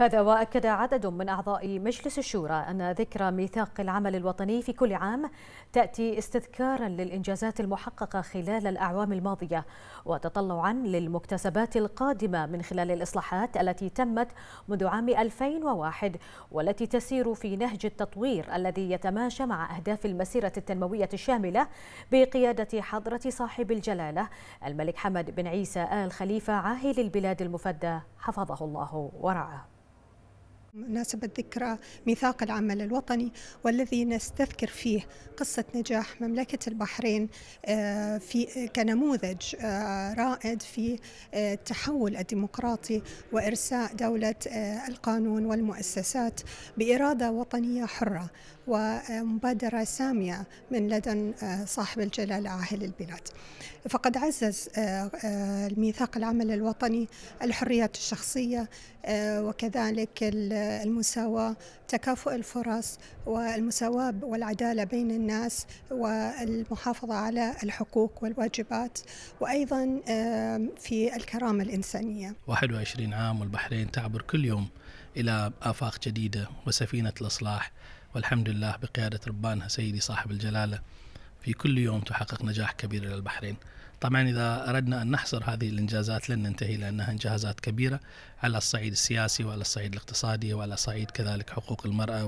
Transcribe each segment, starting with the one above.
هذا وأكد عدد من أعضاء مجلس الشورى أن ذكرى ميثاق العمل الوطني في كل عام تأتي استذكارا للإنجازات المحققة خلال الأعوام الماضية وتطلعا للمكتسبات القادمة من خلال الإصلاحات التي تمت منذ عام 2001 والتي تسير في نهج التطوير الذي يتماشى مع أهداف المسيرة التنموية الشاملة بقيادة حضرة صاحب الجلالة الملك حمد بن عيسى آل خليفة عاهل البلاد المفدى حفظه الله ورعاه مناسبة ذكرى ميثاق العمل الوطني والذي نستذكر فيه قصة نجاح مملكة البحرين آه، في كنموذج آه، رائد في آه، التحول الديمقراطي وإرساء دولة القانون والمؤسسات بإرادة وطنية حرة ومبادرة سامية من لدن صاحب الجلالة عاهل البلاد فقد عزز الميثاق العمل الوطني الحريات الشخصية وكذلك المساواة تكافؤ الفرص والمساواة والعدالة بين الناس والمحافظة على الحقوق والواجبات وأيضا في الكرامة الإنسانية 21 عام والبحرين تعبر كل يوم إلى آفاق جديدة وسفينة الإصلاح والحمد لله بقيادة ربانها سيدي صاحب الجلالة في كل يوم تحقق نجاح كبير للبحرين طبعا إذا أردنا أن نحصر هذه الإنجازات لن ننتهي لأنها إنجازات كبيرة على الصعيد السياسي وعلى الصعيد الاقتصادي وعلى صعيد كذلك حقوق المرأة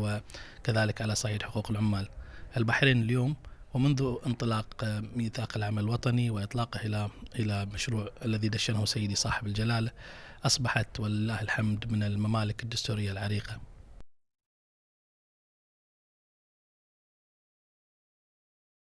وكذلك على صعيد حقوق العمال البحرين اليوم ومنذ انطلاق ميثاق العمل الوطني واطلاقه الى الى مشروع الذي دشنه سيدي صاحب الجلاله اصبحت ولله الحمد من الممالك الدستوريه العريقه